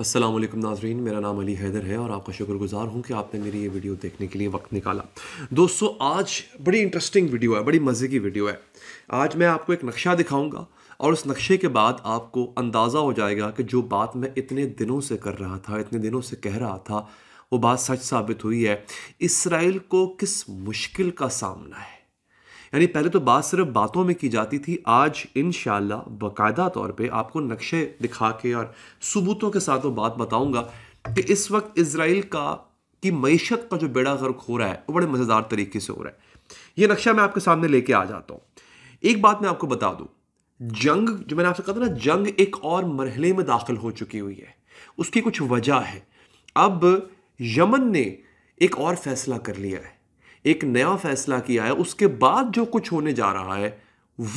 असलम नाजरीन मेरा नाम अली हैदर है और आपका शुक्रगुजार हूँ कि आपने मेरी ये वीडियो देखने के लिए वक्त निकाला दोस्तों आज बड़ी इंटरेस्टिंग वीडियो है बड़ी मज़े की वीडियो है आज मैं आपको एक नक्शा दिखाऊंगा और उस नक्शे के बाद आपको अंदाज़ा हो जाएगा कि जो बात मैं इतने दिनों से कर रहा था इतने दिनों से कह रहा था वो बात सच साबित हुई है इसराइल को किस मुश्किल का सामना है यानी पहले तो बात सिर्फ बातों में की जाती थी आज इन बाकायदा तौर पे आपको नक्शे दिखा के और सबूतों के साथ वो बात बताऊंगा कि इस वक्त इसराइल का की मीशत का जो बेड़ा गर्क हो रहा है वो बड़े मज़ेदार तरीके से हो रहा है ये नक्शा मैं आपके सामने लेके आ जाता हूँ एक बात मैं आपको बता दूँ जंग जो मैंने आपसे कहा था ना जंग एक और मरहले में दाखिल हो चुकी हुई है उसकी कुछ वजह है अब यमन ने एक और फैसला कर लिया है एक नया फैसला किया है उसके बाद जो कुछ होने जा रहा है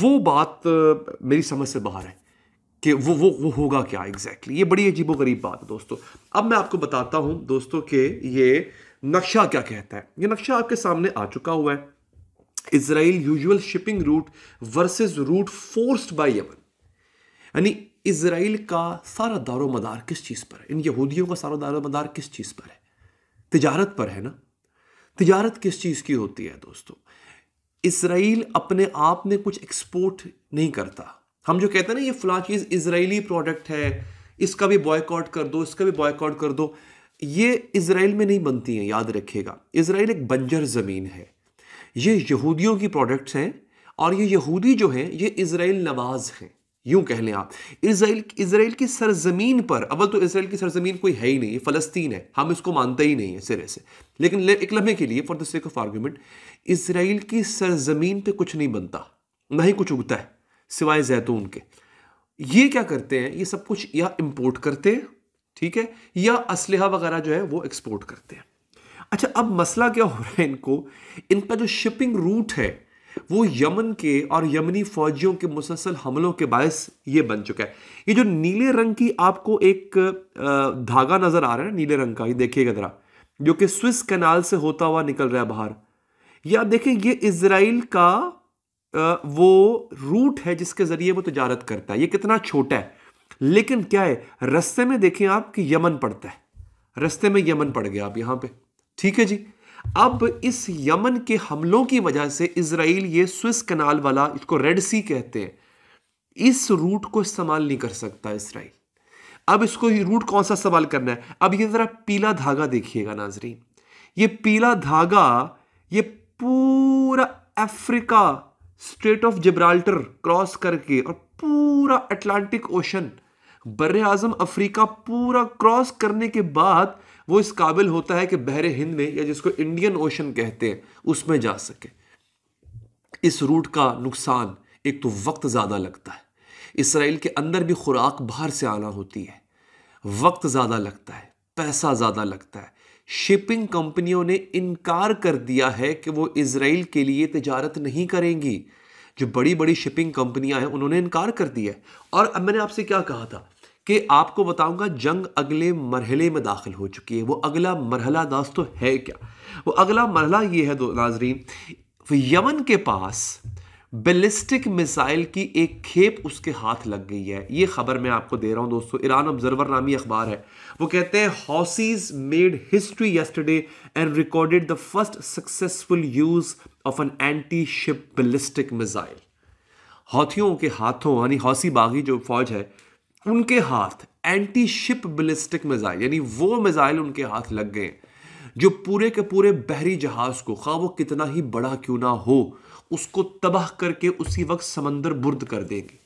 वो बात मेरी समझ से बाहर है कि वो वो वो होगा क्या एग्जैक्टली exactly? ये बड़ी अजीब गरीब बात है दोस्तों अब मैं आपको बताता हूँ दोस्तों के ये नक्शा क्या कहता है ये नक्शा आपके सामने आ चुका हुआ है Israel usual shipping route versus route forced by Yemen यानी इसराइल का सारा दारो मदार किस चीज़ पर है इन यहूदियों का सारा दारो मदार किस चीज़ पर है तजारत पर है ना तजारत किस चीज़ की होती है दोस्तों इसराइल अपने आप में कुछ एक्सपोर्ट नहीं करता हम जो कहते हैं ना ये फला चीज़ इसराइली प्रोडक्ट है इसका भी बॉयकॉट कर दो इसका भी बॉयकॉट कर दो ये इसराइल में नहीं बनती हैं याद रखिएगा इसराइल एक बंजर ज़मीन है ये यहूदियों की प्रोडक्ट्स हैं और ये यहूदी जो हैं ये इसराइल नवाज हैं यूं कह लें आप इसराइल इसराइल की सरजमीन पर अब तो इसराइल की सरजमीन कोई है ही नहीं फ़लस्तीन है हम इसको मानते ही नहीं है सिरे से लेकिन ले, एक लम्हे के लिए for the sake of argument Israel की सरजमीन पे कुछ नहीं बनता ना ही कुछ उगता है सिवाय जैतून के ये क्या करते हैं ये सब कुछ या इम्पोर्ट करते हैं ठीक है या असलहा वगैरह जो है वो एक्सपोर्ट करते हैं अच्छा अब मसला क्या हो रहा है इनको इनका जो शिपिंग रूट है वो यमन के और यमनी फौजियों के मुसलसल हमलों के बायस ये बन चुका है ये जो नीले रंग की आपको एक धागा नज़र आ रहा है नीले रंग का ये देखिएगा ज़रा जो कि स्विस कैनाल से होता हुआ निकल रहा है बाहर या देखें ये इसराइल का वो रूट है जिसके ज़रिए वो तजारत करता है ये कितना छोटा है लेकिन क्या है रस्ते में देखें आप कि यमन पड़ता है रस्ते में यमन पड़ गया आप यहाँ पे ठीक है जी अब इस यमन के हमलों की वजह से इसराइल ये स्विस कनाल वाला इसको रेड सी कहते हैं इस रूट को इस्तेमाल नहीं कर सकता इसराइल अब इसको रूट कौन सा इस्तेमाल करना है अब ये ज़रा पीला धागा देखिएगा नाजरीन ये पीला धागा ये पूरा Africa strait of Gibraltar cross करके और पूरा अटलांटिक ओशन बर आज़म अफ्रीका पूरा क्रॉस करने के बाद वो इस काबिल होता है कि बहरे हिंद में या जिसको इंडियन ओशन कहते हैं उसमें जा सके इस रूट का नुकसान एक तो वक्त ज़्यादा लगता है इसराइल के अंदर भी खुराक बाहर से आना होती है वक्त ज़्यादा लगता है पैसा ज़्यादा लगता है शिपिंग कंपनियों ने इनकार कर दिया है कि वो इसराइल के लिए तजारत नहीं करेंगी जो बड़ी बड़ी शिपिंग कंपनियां हैं उन्होंने इनकार कर दिया है और अब मैंने आपसे क्या कहा था कि आपको बताऊंगा जंग अगले मरहले में दाखिल हो चुकी है वो अगला मरहला दोस्तों है क्या वो अगला मरहला ये है दो नाजरीन यमन के पास बेलिस्टिक मिसाइल की एक खेप उसके हाथ लग गई है ये खबर मैं आपको दे रहा हूँ दोस्तों ईरान ऑब्जर्वर नामी अखबार है वो कहते हैं Houthis made history yesterday and recorded the first successful use of an anti ship ballistic missile हॉथियों के हाथों यानी हौसी बागी जो फौज है उनके हाथ एंटी शिप बिलिस्टिक मिज़ाइल यानी वो मिज़ाइल उनके हाथ लग गए जो पूरे के पूरे बहरी जहाज को खा वो कितना ही बड़ा क्यों ना हो उसको तबाह करके उसी वक्त समंदर बुर्द कर देंगे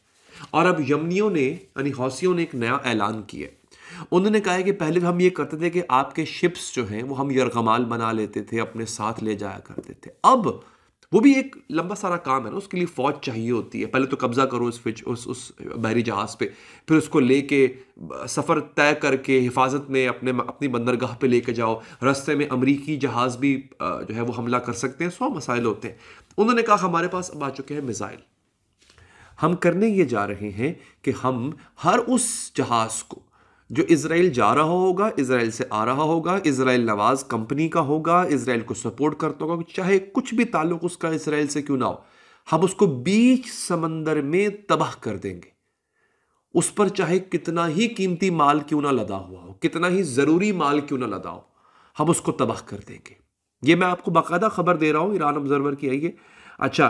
और अब यमनियों ने यानी हौसियों ने एक नया ऐलान किया उन्होंने कहा कि पहले हम ये करते थे कि आपके शिप्स जो हैं वो हम यरगमाल बना लेते थे अपने साथ ले जाया करते थे अब वो भी एक लंबा सारा काम है ना उसके लिए फ़ौज चाहिए होती है पहले तो कब्ज़ा करो उस फिज उस उस बहरी जहाज़ पे फिर उसको लेके सफ़र तय करके हिफाजत में अपने अपनी बंदरगाह पे लेके जाओ रास्ते में अमरीकी जहाज़ भी जो है वो हमला कर सकते हैं सौ मसाइल होते हैं उन्होंने कहा हमारे पास अब आ चुके हैं मिज़ाइल हम करने ये जा रहे हैं कि हम हर उस जहाज़ को जो इसराइल जा रहा होगा इसराइल से आ रहा होगा इसराइल नवाज कंपनी का होगा इसराइल को सपोर्ट करता होगा चाहे कुछ भी ताल्लुक उसका इसराइल से क्यों ना हो हम उसको बीच समंदर में तबाह कर देंगे उस पर चाहे कितना ही कीमती माल क्यों ना लदा हुआ हो कितना ही ज़रूरी माल क्यों ना लदा हो हम उसको तबाह कर देंगे ये मैं आपको बाकायदा खबर दे रहा हूँ ईरान ऑब्जर्वर की आइए अच्छा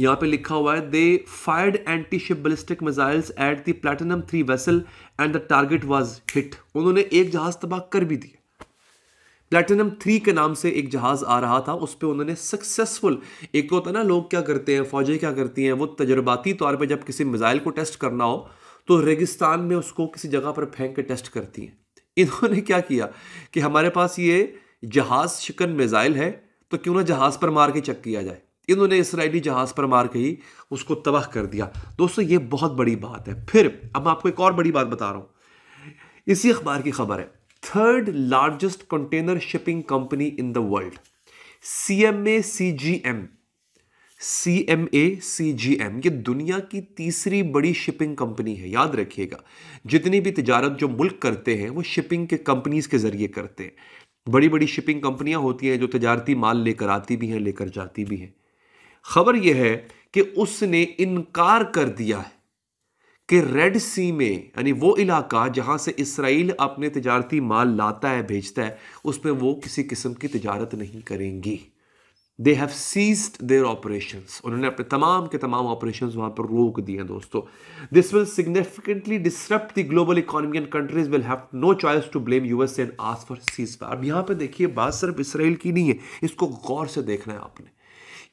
यहाँ पे लिखा हुआ है they fired anti ship ballistic missiles at the platinum three vessel and the target was hit उन्होंने एक जहाज तबाह कर भी दिया प्लेटिनम थ्री के नाम से एक जहाज़ आ रहा था उस पर उन्होंने सक्सेसफुल एक तो होता है ना लोग क्या करते हैं फौजें क्या करती हैं वो तजुर्बाती तौर पर जब किसी मिसाइल को टेस्ट करना हो तो रेगिस्तान में उसको किसी जगह पर फेंक के टेस्ट करती हैं इन्होंने क्या किया कि हमारे पास ये जहाज़ शिकन मिसाइल है तो क्यों ना जहाज़ पर मार के चेक किया जाए इन्होंने इसराइली जहाज़ पर मार कही उसको तबाह कर दिया दोस्तों ये बहुत बड़ी बात है फिर अब आपको एक और बड़ी बात बता रहा हूँ इसी अखबार की खबर है third largest container shipping company in the world C M A C G M C M A C G M ये दुनिया की तीसरी बड़ी शिपिंग कंपनी है याद रखिएगा जितनी भी तजारत जो मुल्क करते हैं वो शिपिंग के कंपनीज के ज़रिए करते हैं बड़ी बड़ी शिपिंग कंपनियां होती हैं जो तजारती माल लेकर आती भी हैं लेकर जाती भी हैं खबर यह है कि उसने इनकार कर दिया है कि रेड सी में यानी वो इलाका जहां से इसराइल अपने तजारती माल लाता है भेजता है उसमें वो किसी किस्म की तजारत नहीं करेंगी they have ceased their operation उन्होंने अपने तमाम के तमाम ऑपरेशन वहां पर रोक दिए दोस्तों this will significantly disturb the global economy and countries will have no choice to blame US and its forces अब यहां पर देखिए बात सिर्फ इसराइल की नहीं है इसको गौर से देखना है आपने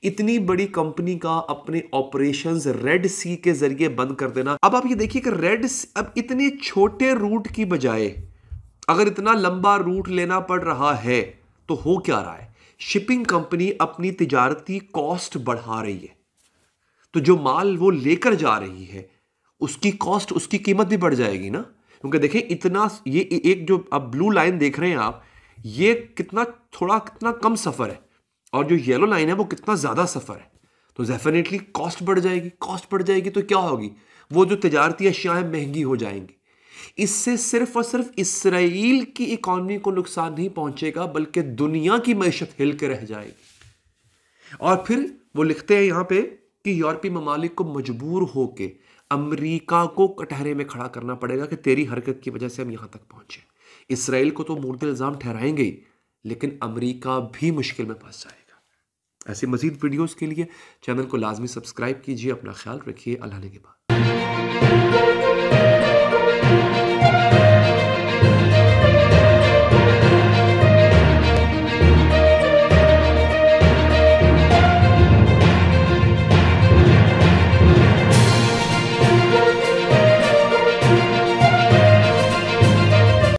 इतनी बड़ी कंपनी का अपने ऑपरेशंस रेड सी के जरिए बंद कर देना अब आप ये देखिए कि रेड अब इतने छोटे रूट की बजाय अगर इतना लंबा रूट लेना पड़ रहा है तो हो क्या रहा है शिपिंग कंपनी अपनी तिजारती कॉस्ट बढ़ा रही है तो जो माल वो लेकर जा रही है उसकी कॉस्ट उसकी कीमत भी बढ़ जाएगी ना क्योंकि देखें इतना ये एक जो अब ब्लू लाइन देख रहे हैं आप ये कितना थोड़ा कितना कम सफ़र है और जो येलो लाइन है वो कितना ज़्यादा सफ़र है तो डेफिनेटली कॉस्ट बढ़ जाएगी कॉस्ट बढ़ जाएगी तो क्या होगी वो जो तजारती अशिया है महंगी हो जाएंगी इससे सिर्फ और सिर्फ इसराइल की इकॉनमी को नुकसान नहीं पहुंचेगा बल्कि दुनिया की मीशत हिल के रह जाएगी और फिर वो लिखते हैं यहां पे कि यूरोपीय ममालिक को मजबूर होकर अमरीका को कटहरे में खड़ा करना पड़ेगा कि तेरी हरकत की वजह से हम यहां तक पहुंचे इसराइल को तो मूर्द इल्ज़ाम ठहराएंगे लेकिन अमरीका भी मुश्किल में फंस जाएगा ऐसे मज़ीद वीडियोस के लिए चैनल को लाजमी सब्सक्राइब कीजिए अपना ख्याल रखिए अल्लाह के बाद